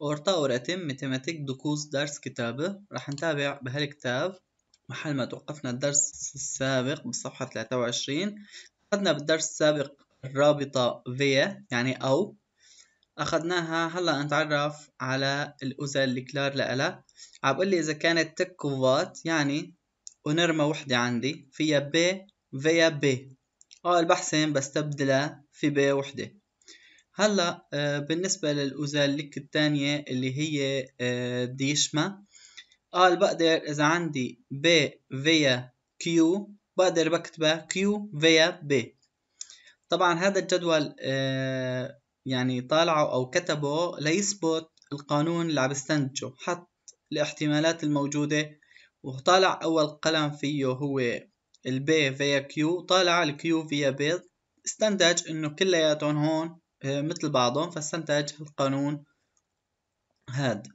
وأرطى أتم تيماتيك دكوز درس كتابة راح نتابع بهالكتاب محل ما توقفنا الدرس السابق بالصفحة 23 أخذنا بالدرس السابق الرابطة فيا يعني أو أخذناها هلا نتعرف على الأزل الكلار لإلها عم بقول لي إذا كانت تك كوفات يعني ونرمى وحدة عندي فيها ب فيها ب اه البحثين بستبدلها في ب وحدة هلا آه، بالنسبة للأوزاليك الثانية اللي هي آه، ديشما قال آه، بقدر إذا عندي ب فيا كيو بقدر بكتبها كيو فيا ب طبعا هذا الجدول يعني طالعه أو كتبه ليثبت القانون اللي عم بستنتجه حط الاحتمالات الموجودة وطالع أول قلم فيه هو البي فيا كيو طالع الكيو فيا بي استنتج إنه كلياتهم هون آه، مثل بعضهم فاستنتج القانون هاد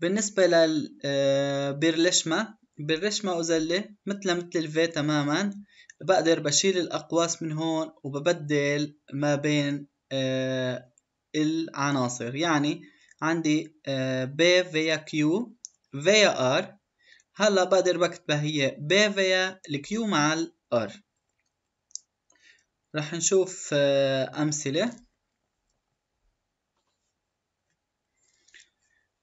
بالنسبة للبرلشمة آه، بالرشمة أزلة مثل مثل الفي تماما بقدر بشيل الأقواس من هون وببدل ما بين آه، العناصر يعني عندي بي فيا كيو فيا ار هلا بقدر بكتبها هي بي فيا الكيو مع الار رح نشوف أمثلة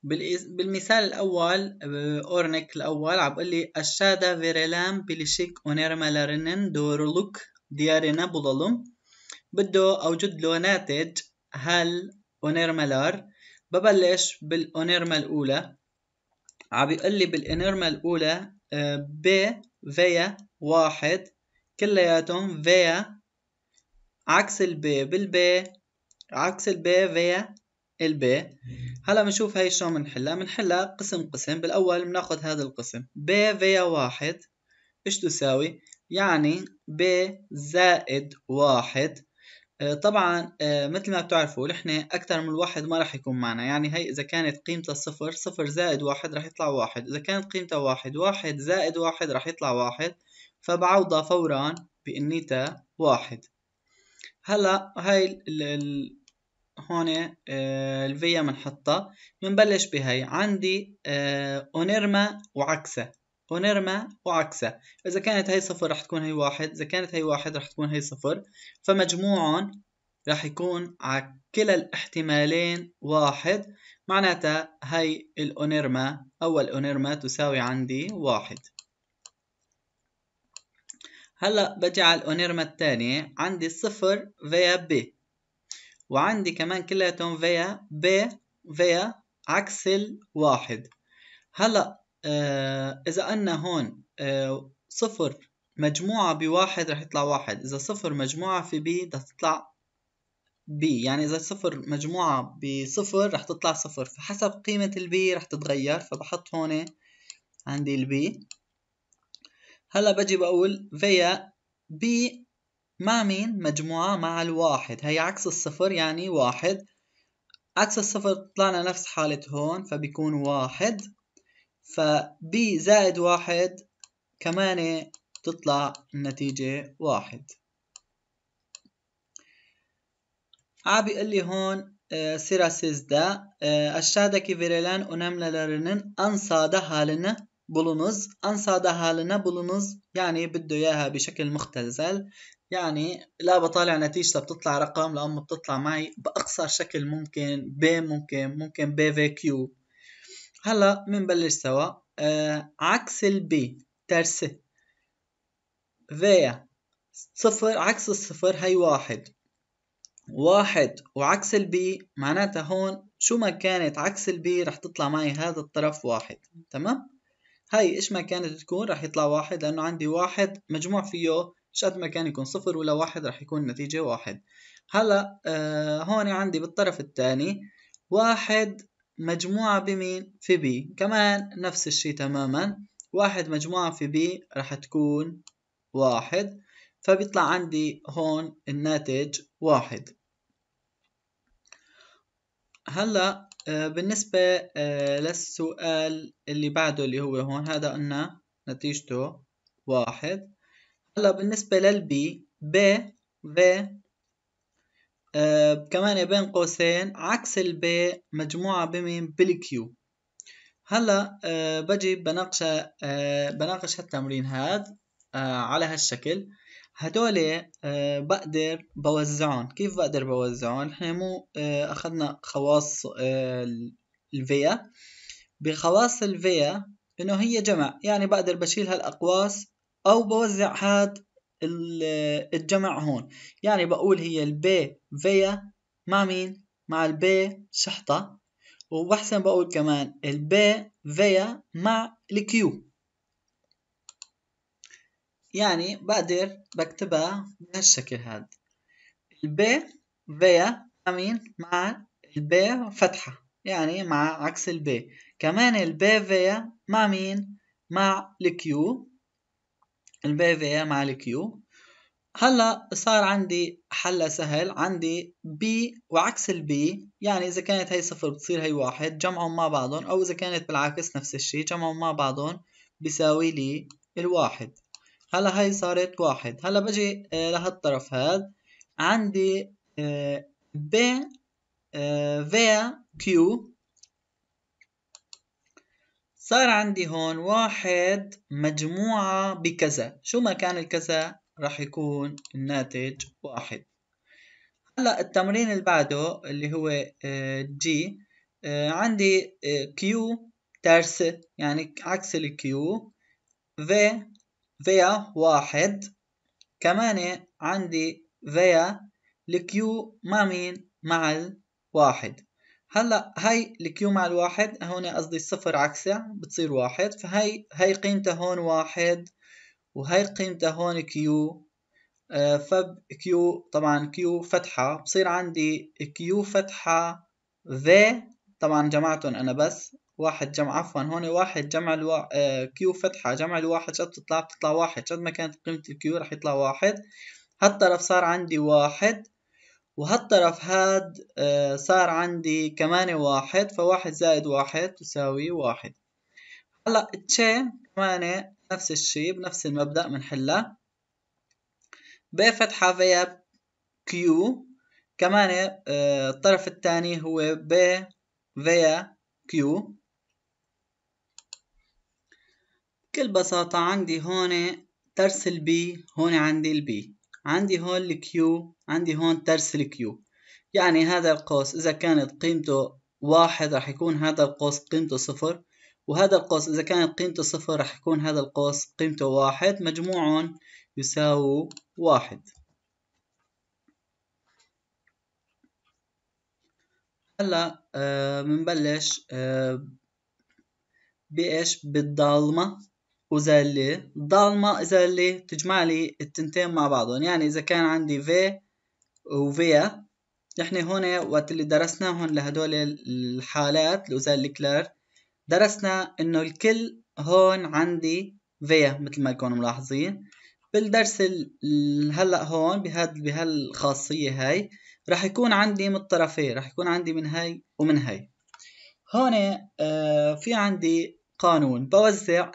بالمثال الأول آه، أورنيك الأول عم بقول لي الشادة فيريلام بليشيك أونيرما لارنن لوك ديارنا بضلم بده أوجد له ناتج هل أونيرما لار ببلش بالأونيرما الأولى عم بيقول لي بالأونيرما الأولى آه، ب فيا واحد كلياتهم فيا عكس البي بالبي عكس البي فيا البي هلا بنشوف هاي شلون بنحلها بنحلها قسم قسم بالاول بناخذ هذا القسم ب فيا واحد ايش تساوي يعني ب زائد واحد آه، طبعا آه، مثل ما بتعرفوا نحن أكثر من واحد ما راح يكون معنا يعني هي إذا كانت قيمتها صفر صفر زائد واحد راح يطلع واحد إذا كانت قيمتها واحد واحد زائد واحد راح يطلع واحد فبعوضها فورا بإنيتها واحد هلا هاي هون آه، الفيا بنحطها بنبلش بهي عندي آه، اونيرما وعكسه اونيرما وعكسه اذا كانت هي صفر رح تكون هي واحد اذا كانت هي واحد رح تكون هي صفر فمجموعهم رح يكون على كلا الاحتمالين واحد معناتها هي الاونيرما اول اونيرما تساوي عندي واحد هلا بجي على الاونيرما الثانية عندي صفر فيا بي وعندي كمان كلياتهم فيا بي فيا عكس الواحد هلا آه اذا قلنا هون آه صفر مجموعة بواحد رح يطلع واحد اذا صفر مجموعة في بي رح تطلع بي يعني اذا صفر مجموعة بصفر رح تطلع صفر فحسب قيمة البي رح تتغير فبحط هون عندي البي هلا بجي بقول فيا بي مع مين مجموعة مع الواحد هي عكس الصفر يعني واحد عكس الصفر طلعنا نفس حالة هون فبيكون واحد فب زائد واحد كمان تطلع النتيجة واحد عم لي هون آه، سيراسيزدا aşağıdaki آه، أنام önemlilerinin ansada haline bulunuz. Ansada لنا بولونز يعني بده إياها بشكل مختزل. يعني لا بطالع نتيجتها بتطلع رقم لأما بتطلع معي بأقصر شكل ممكن ب ممكن ممكن ب في كيو هلا بنبلش سوا آه عكس البي ترس فيا صفر عكس الصفر هي واحد واحد وعكس البي معناتها هون شو ما كانت عكس البي رح تطلع معي هذا الطرف واحد تمام هاي ايش ما كانت تكون رح يطلع واحد لانه عندي واحد مجموع فيه شات مكان يكون صفر ولا واحد راح يكون النتيجة واحد هلا آه هون عندي بالطرف الثاني واحد مجموعة بمين في بي كمان نفس الشي تماما واحد مجموعة في بي راح تكون واحد فبيطلع عندي هون الناتج واحد هلا آه، بالنسبة آه، للسؤال اللي بعده اللي هو هون هذا قلنا نتيجته واحد هلا بالنسبة للبي بي بي آه كمان بين قوسين عكس البي مجموعة بمين بالكيو هلا آه بجي بناقش آه بناقش هالتمرين هاد آه على هالشكل هدول آه بقدر بوزعهم كيف بقدر بوزعهم احنا مو آه اخذنا خواص آه الفيا بخواص الفيا انه هي جمع يعني بقدر بشيل هالاقواس أو بوزع هاد الجمع هون يعني بقول هي البي فيا مع مين؟ مع البي شحطة وبحسن بقول كمان البي فيا مع الكيو يعني بقدر بكتبها بهالشكل هاد البي فيا مع مين؟ مع البي فتحة يعني مع عكس البي كمان البي فيا مع مين؟ مع الكيو البي في مع الكيو هلا صار عندي حل سهل عندي بي وعكس البي يعني اذا كانت هي صفر بتصير هي واحد جمعهم مع بعضهم او اذا كانت بالعكس نفس الشيء جمعهم مع بعضهم بيساوي لي الواحد هلا هي صارت واحد هلا بجي آه، لهالطرف هذا عندي بي في كيو صار عندي هون واحد مجموعة بكذا شو ما كان الكذا رح يكون الناتج واحد هلا التمرين اللي بعده اللي هو جي آه، آه، عندي كيو آه، ترس يعني عكس الكيو في فيا واحد كمان عندي فيا الكيو مع مين مع الواحد هلا هاي الكيو مع الواحد هون قصدي الصفر عكسها بتصير واحد فهي هاي قيمتها هون واحد وهي قيمتها هون كيو آه فب كيو طبعا كيو فتحة بصير عندي كيو فتحة في طبعا جمعتهم انا بس واحد جمع عفوا هون واحد جمع الوا... كيو آه، فتحة جمع الواحد شد بتطلع بتطلع واحد شد ما كانت قيمة الكيو رح يطلع واحد هالطرف صار عندي واحد وهالطرف هاد آه، صار عندي كمان واحد فواحد زائد واحد تساوي واحد هلا تشين كمان نفس الشي بنفس المبدأ بنحلها ب فتحة فيها كيو كمان آه، الطرف الثاني هو ب فيا كيو بكل بساطة عندي هون ترس البي هون عندي البي عندي هون الكيو عندي هون ترس الكيو يعني هذا القوس إذا كانت قيمته واحد راح يكون هذا القوس قيمته صفر وهذا القوس إذا كانت قيمته صفر راح يكون هذا القوس قيمته واحد مجموعهم يساوي واحد هلا بنبلش آه، آه، بإيش بالضلمه وزلة ضلمة زلة تجمع لي التنتين مع بعضهم يعني إذا كان عندي في وفيا نحن هنا وقت اللي درسناهم لهدول الحالات لوزال كلير درسنا إنه الكل هون عندي فيا مثل ما يكونوا ملاحظين بالدرس هلا هون بهال بهالخاصية هاي رح يكون عندي من الطرفين رح يكون عندي من هاي ومن هاي هون آه في عندي قانون بوزع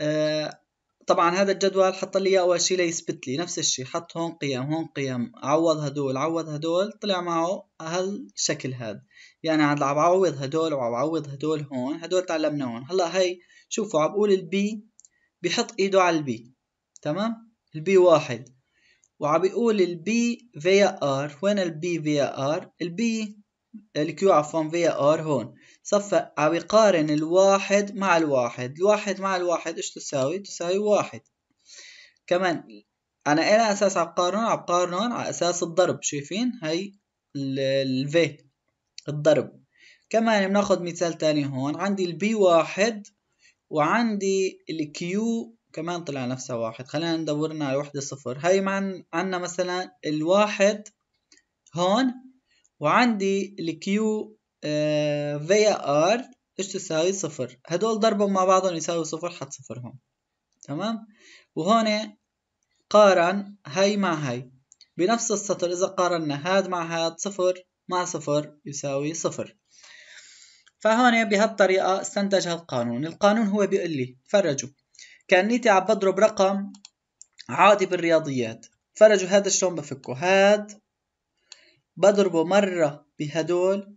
آه، طبعا هذا الجدول حط لي اول شيء ليثبت لي نفس الشيء حط هون قيم هون قيم عوض هدول عوض هدول طلع معه هالشكل هذا يعني عم بعوض هدول وعم بعوض هدول هون هدول تعلمناهم هلا هي شوفوا عم بقول البي بحط ايده على البي تمام البي واحد وعم بيقول البي فيا ار وين البي فيا ار البي الكيو عفوا فيا ار هون صف عم يقارن الواحد مع الواحد الواحد مع الواحد ايش تساوي تساوي واحد كمان انا إلى اساس عم قارنهم عم قارنهم على اساس الضرب شايفين هي V الضرب كمان بناخد مثال تاني هون عندي B واحد وعندي Q كمان طلع نفسها واحد خلينا ندورنا على وحدة صفر هاي معن عنا مثلا الواحد هون وعندي Q آه، في ار ايش تساوي صفر هدول ضربهم مع بعضهم يساوي صفر حط هون تمام وهون قارن هاي مع هاي بنفس السطر إذا قارنا هاد مع هاد صفر مع صفر يساوي صفر فهون بهالطريقة استنتج هالقانون القانون هو بيقول لي فرجوا كأنيتي عم بضرب رقم عادي بالرياضيات فرجوا هذا شلون بفكه هاد بضربه مرة بهدول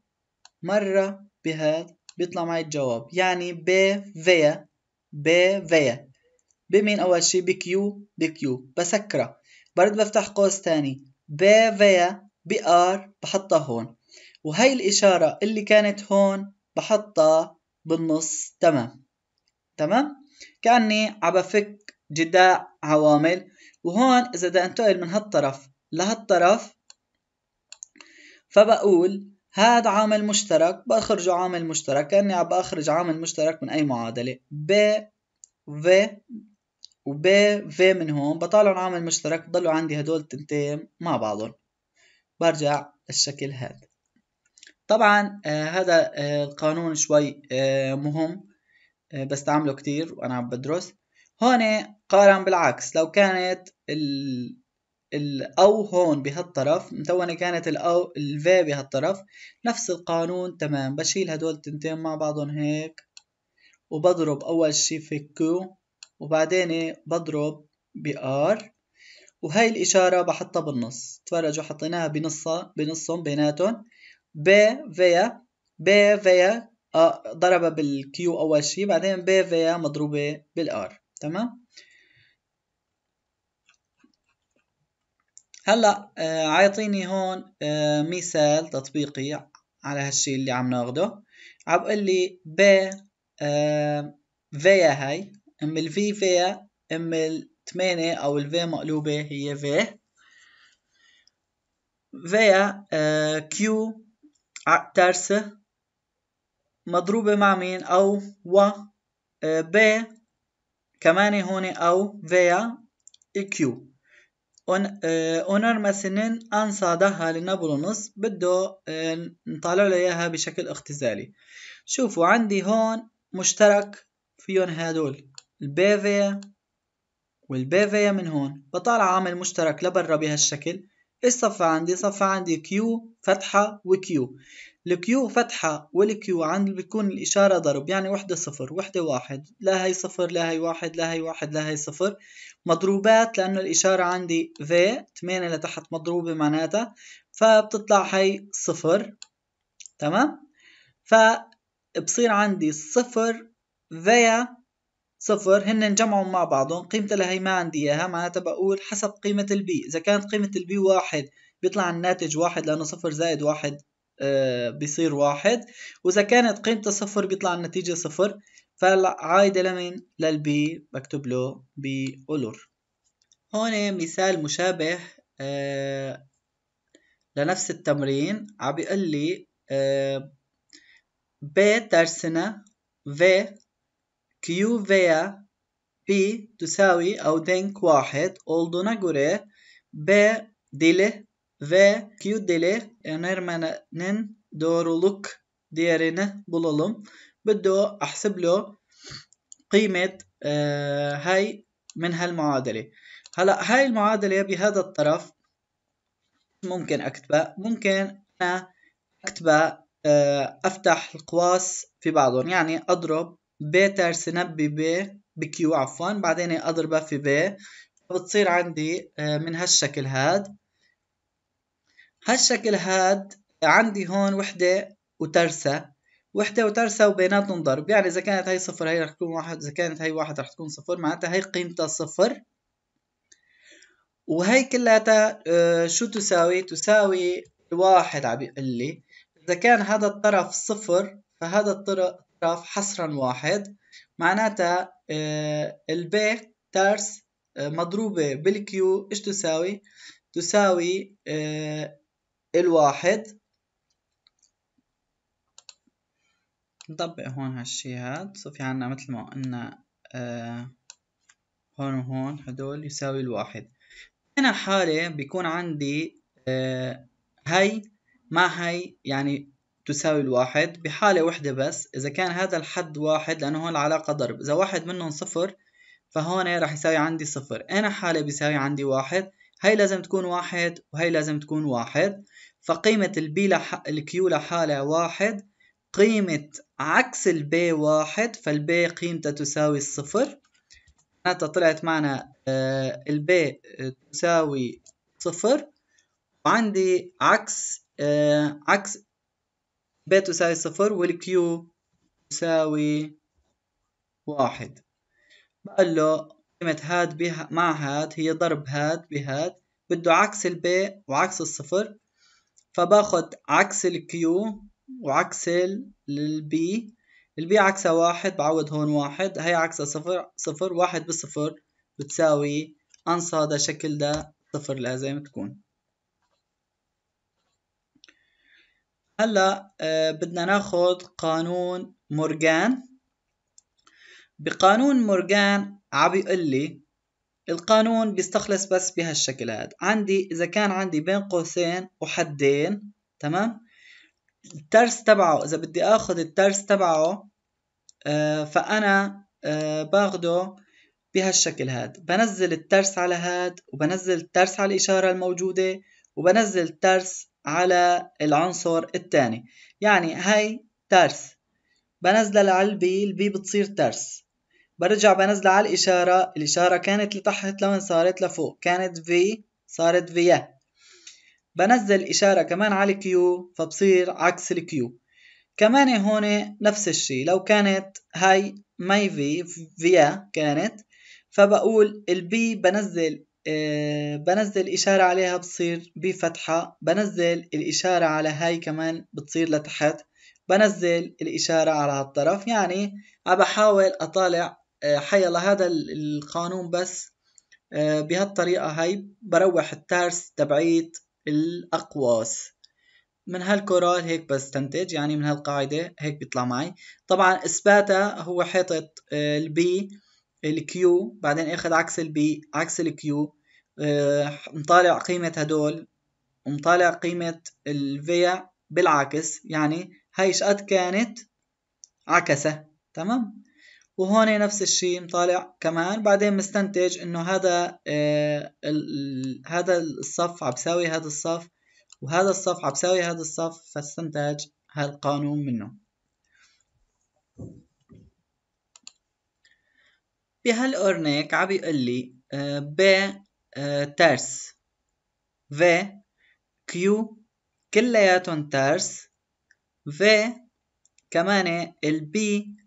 مرة بهذا بيطلع معي الجواب يعني ب فيا ب فيا بمين أول شي بكيو بكيو بسكره برد بفتح قوس تاني ب فيا بآر بحطها هون وهي الإشارة اللي كانت هون بحطها بالنص تمام تمام كأني عبفك جداع عوامل وهون إذا بدي أنتقل من هالطرف لهالطرف فبقول هاد عامل مشترك بخرجه عامل مشترك كأني عم بخرج عامل مشترك من أي معادلة ب و وب و من هون بطالع عامل مشترك بضلوا عندي هدول التنتين مع بعضهم برجع الشكل هاد طبعا آه هذا آه القانون شوي آه مهم آه بستعمله كتير وأنا عم بدرس هون قارن بالعكس لو كانت ال الأو هون بهالطرف متونة كانت الأو الفا بهالطرف نفس القانون تمام بشيل هدول التنتين مع بعضهم هيك وبضرب أول شي في كيو وبعدين إيه، بضرب بآر وهي الإشارة بحطها بالنص تفرجوا حطيناها بنصها بنصهم بيناتهم ب فيا ب فيا آه، ضربها بالكيو أول شي بعدين ب فيا مضروبة بالآر تمام هلا آه، عايطيني هون آه، مثال تطبيقي على هالشي اللي عم ناخده عم لي ب آه، فيا هاي ام الفي فيا ام 8 او الفي مقلوبة هي في فيا كيو ترسة مضروبة مع مين او و ب كمان هون او فيا كيو on, e, onarmasının en sağda haline bulunuz. بده e, نطلع له اياها بشكل اختزالي. شوفوا عندي هون مشترك فيهم هدول البيفيا والبيفيا من هون بطلع عامل مشترك لبرا بهالشكل ايش صفى عندي؟ صفى عندي كيو فتحة وكيو الكيو فتحة والكيو عند بتكون الإشارة ضرب يعني وحدة صفر وحدة واحد لا هي صفر لا هي واحد لا هي واحد لا هي صفر مضروبات لأنه الإشارة عندي في 8 لتحت مضروبة معناتها فبتطلع هي صفر تمام فبصير عندي صفر فيا صفر هن جمعوا مع بعضهم قيمتها لهي ما عندي اياها معناتها بقول حسب قيمة البي إذا كانت قيمة البي واحد بيطلع الناتج واحد لأنه صفر زائد واحد آه، بيصير واحد وإذا كانت قيمته صفر بيطلع النتيجة صفر فالعائد لمن للبي بكتب له بأولر هون مثال مشابه آه لنفس التمرين عم بيقول لي آه B ترسنة V Q veya B تساوي أو denk واحد olduğuna göre B dili ve Q dili önermenin doğruluk değerini bulalım. بده احسب له قيمة آه هاي من هالمعادلة هلا هاي المعادلة بهذا الطرف ممكن اكتبها ممكن انا اكتبها آه افتح القواس في بعضهم يعني اضرب ب ترس نبي ب بكيو عفوا بعدين اضربها في ب بتصير عندي آه من هالشكل هاد هالشكل هاد عندي هون وحدة وترسة وحدة وترسة وبيناتهم ضرب يعني إذا كانت هي صفر هي رح تكون واحد إذا كانت هي واحد رح تكون صفر معناتها هي قيمتها صفر وهي كلياتها آه، شو تساوي تساوي واحد عم يقول لي إذا كان هذا الطرف صفر فهذا الطرف حصرا واحد معناتها آه، البي ترس آه، مضروبة بالكيو إيش تساوي تساوي الواحد نطبق هون هالشي هاد صار في عنا مثل ما قلنا آه هون وهون هدول يساوي الواحد هنا الحالة بيكون عندي آه هي مع هي يعني تساوي الواحد بحالة واحدة بس إذا كان هذا الحد واحد لأنه هون العلاقة ضرب إذا واحد منهم صفر فهون إيه رح يساوي عندي صفر أنا حالة بيساوي عندي واحد هي لازم تكون واحد وهي لازم تكون واحد فقيمة البي لح... الكيو لحالة واحد قيمة عكس البي واحد فالبي قيمتها تساوي الصفر معناتها طلعت معنا آه، البي آه، تساوي صفر وعندي عكس آه، عكس بي تساوي صفر والكيو تساوي واحد بقول له قيمة هاد بها مع هاد هي ضرب هاد بهاد بده عكس البي وعكس الصفر فباخد عكس الكيو وعكس للبي البي عكسها واحد بعوض هون واحد هي عكسها صفر صفر واحد بالصفر بتساوي أنصى ده شكل ده صفر لازم تكون هلا آه، بدنا ناخد قانون مورغان بقانون مورغان عم بيقول لي القانون بيستخلص بس بهالشكل هذا عندي اذا كان عندي بين قوسين وحدين تمام الترس تبعه اذا بدي اخذ الترس تبعه آه فانا آه باخده بهالشكل هاد بنزل الترس على هاد وبنزل الترس على الاشاره الموجوده وبنزل الترس على العنصر الثاني يعني هاي ترس بنزلها على البي البي بتصير ترس برجع بنزلها على الاشاره الاشاره كانت لتحت لوين صارت لفوق كانت في صارت فيا بنزل إشارة كمان على الكيو فبصير عكس الكيو كمان هون نفس الشيء لو كانت هاي ماي في فيا كانت فبقول البي بنزل أه بنزل إشارة عليها بتصير بفتحة بنزل الإشارة على هاي كمان بتصير لتحت بنزل الإشارة على هالطرف يعني بحاول أطالع أه الله هذا القانون بس أه بهالطريقة هاي بروح الترس تبعيت الأقواس من هالكورال هيك بستنتج يعني من هالقاعدة هيك بيطلع معي طبعا إثباتها هو حاطط آه، البي الكيو بعدين اخذ عكس البي عكس الكيو آه، مطالع قيمة هدول ومطالع قيمة الفيا بالعكس يعني هاي شقد كانت عكسة تمام وهون نفس الشيء مطالع كمان بعدين مستنتج انه هذا آه هذا الصف عم بيساوي هذا الصف وهذا الصف عم بيساوي هذا الصف فاستنتج هالقانون منه بهالأورنيك عم بيقول لي آه، ب آه، ترس V كيو كلياتهم ترس V كمان البي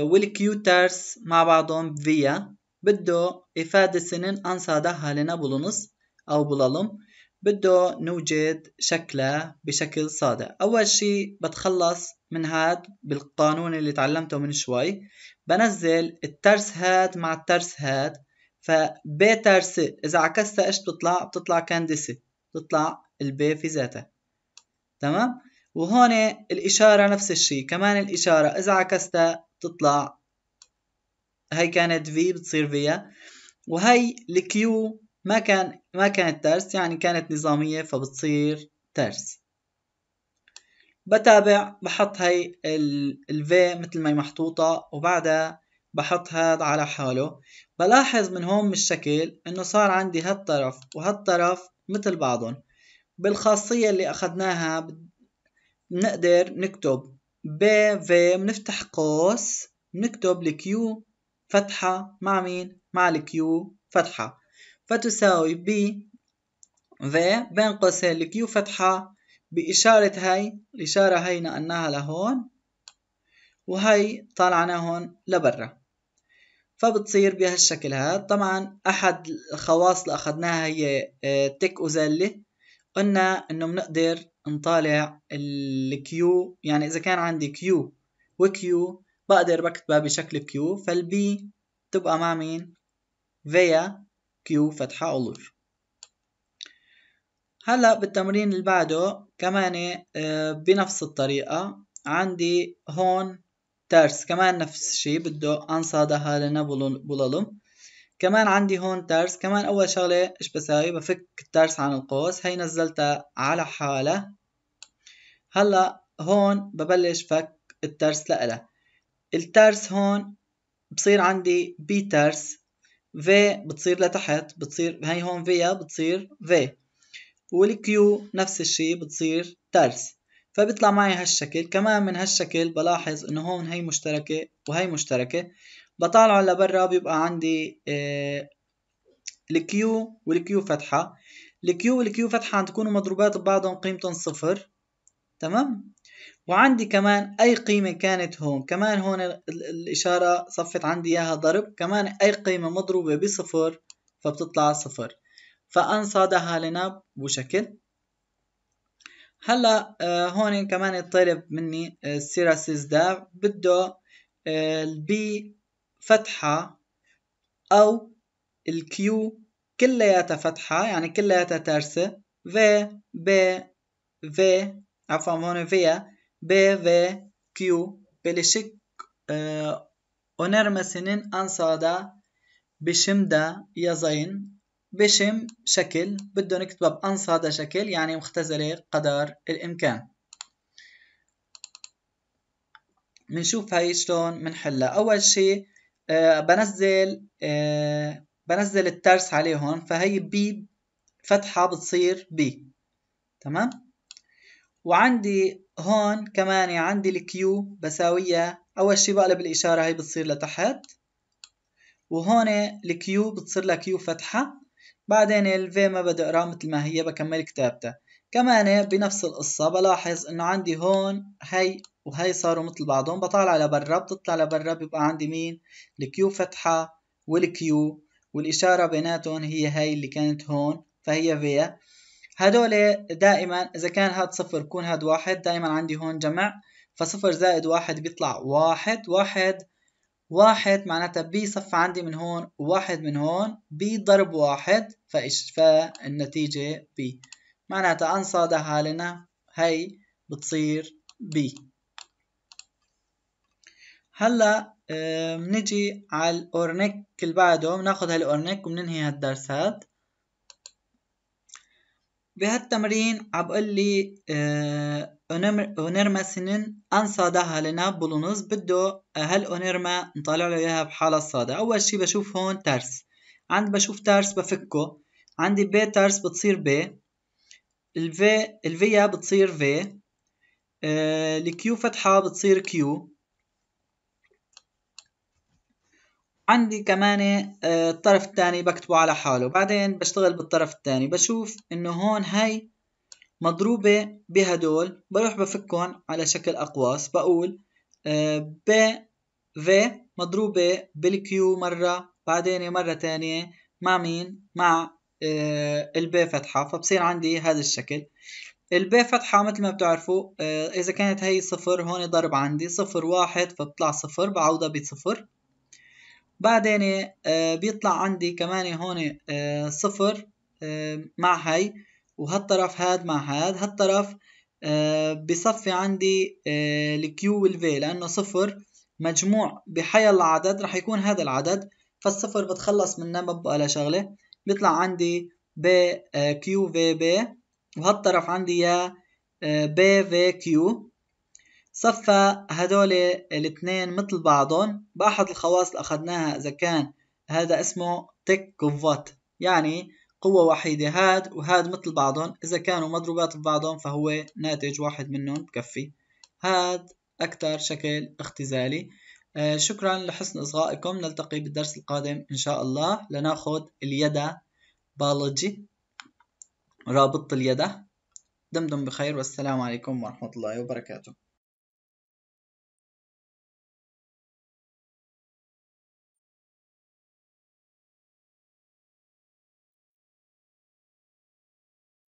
والكيوترس مع بعضهم إفادة بده ifadesinin ansada لنا بلونس او بلالم بده نوجد شكله بشكل صادع أول شيء بتخلص من هاد بالقانون اللي تعلمته من شوي بنزل الترس هاد مع الترس هاد فبي ترس إذا عكستها إيش بتطلع بتطلع كاندسي بتطلع البي في ذاتها تمام وهون الإشارة نفس الشيء كمان الإشارة إذا عكستها تطلع هاي كانت في بتصير فيا وهي الكيو ما كان ما كانت ترس يعني كانت نظامية فبتصير ترس بتابع بحط هاي الفي مثل ما هي محطوطة وبعدها بحط هاد على حاله بلاحظ من هون بالشكل انه صار عندي هالطرف وهالطرف مثل بعضهم بالخاصية اللي اخدناها بنقدر نكتب ب ف بنفتح قوس بنكتب الكيو فتحة مع مين؟ مع الكيو فتحة فتساوي ب ف بين قوسين الكيو فتحة بإشارة هاي الإشارة هاي نقلناها لهون وهي طالعنا هون لبرا فبتصير بهالشكل هاد طبعا أحد الخواص اللي أخدناها هي آه، تك وزلة قلنا إنه بنقدر نطالع الكيو يعني إذا كان عندي كيو وكيو بقدر بكتبها بشكل كيو فالبي تبقى مع مين؟ فيا كيو فتحة اولور هلا بالتمرين اللي بعده كمان آه، بنفس الطريقة عندي هون ترس كمان نفس الشي بده أنصادها لنا كمان عندي هون ترس كمان أول شغلة إيش بساوي بفك الترس عن القوس هي نزلتها على حالها هلا هون ببلش فك الترس لإلها الترس هون بصير عندي بي ترس في بتصير لتحت بتصير هي هون فيا بتصير في والكيو نفس الشي بتصير ترس فبيطلع معي هالشكل كمان من هالشكل بلاحظ انه هون هي مشتركة وهي مشتركة بطالعه لبرا بيبقى عندي آه، الكيو والكيو فتحة الكيو والكيو فتحة تكونوا مضروبات ببعضهم قيمتهم صفر تمام وعندي كمان أي قيمة كانت هون كمان هون الإشارة صفت عندي إياها ضرب كمان أي قيمة مضروبة بصفر فبتطلع صفر فأنصادها لنا بشكل هلا آه، هون كمان الطالب مني آه، سيراسيز ده بده البي فتحة أو الكيو كلياتها فتحة يعني كلياتها ترسة V ب في عفوا هون V ب في Q بلشك آه، سنين أنصادا بشم بشمدا يزين بشم شكل بدو نكتبها بأنصادا شكل يعني مختزلة قدر الإمكان منشوف هاي شلون منحلها أول شي آه، بنزل آه، بنزل الترس عليهم فهي بي فتحة بتصير بي تمام وعندي هون كمان يعني عندي الكيو بساويها أول شي بقلب الإشارة هي بتصير لتحت وهون الكيو بتصير لكيو فتحة بعدين الفي ما بدي أقراه مثل ما هي بكمل كتابتها كمان بنفس القصة بلاحظ انه عندي هون هي وهي صاروا مثل بعضهم بطالع لبرا بتطلع لبرا بيبقى عندي مين الكيو فتحة والكيو والإشارة بيناتهم هي هي اللي كانت هون فهي فيا هدول دائما إذا كان هاد صفر كون هاد واحد دائما عندي هون جمع فصفر زائد واحد بيطلع واحد واحد واحد معناتها بي صف عندي من هون واحد من هون بي ضرب واحد فالنتيجة بي معناتها أن صادها حالنا هي بتصير بي هلا بنجي على الأورنيك اللي بعده بناخد هالأورنيك وبننهي هالدرس هاد بهالتمرين عم بقول لي آه، اونيرما سنين صادها لنا بولونوز بده هالاونيرما نطلع له اياها بحالة الصادة اول شي بشوف هون ترس عند بشوف ترس بفكه عندي ب ترس بتصير ب الفي الفيا بتصير في آه الكيو فتحة بتصير كيو عندي كمان آه، الطرف الثاني بكتبه على حاله بعدين بشتغل بالطرف الثاني بشوف انه هون هاي مضروبة بهدول بروح بفكهم على شكل أقواس بقول ب آه، في مضروبة بالكيو مرة بعدين مرة تانية مع مين مع آه، البي فتحة فبصير عندي هذا الشكل البي فتحة مثل ما بتعرفوا آه، إذا كانت هي صفر هون ضرب عندي صفر واحد فبطلع صفر بعوضها بصفر بعدين آه، بيطلع عندي كمان هون صفر مع هي وهالطرف هاد مع هاد هالطرف بصفي عندي الكيو والفي لأنه صفر مجموع بحي العدد رح يكون هذا العدد فالصفر بتخلص منه ما بقى شغله بيطلع عندي ب كيو في ب وهالطرف عندي يا ب في كيو صفى هدول الاثنين مثل بعضهم بأحد الخواص اللي أخذناها إذا كان هذا اسمه تك كوفات يعني قوة وحيدة هاد وهاد مثل بعضهم إذا كانوا مضروبات ببعضهم فهو ناتج واحد منهم بكفي هاد أكتر شكل اختزالي آه، شكرا لحسن إصغائكم نلتقي بالدرس القادم إن شاء الله لنأخذ اليدا بالوجي رابط اليد دمتم بخير والسلام عليكم ورحمة الله وبركاته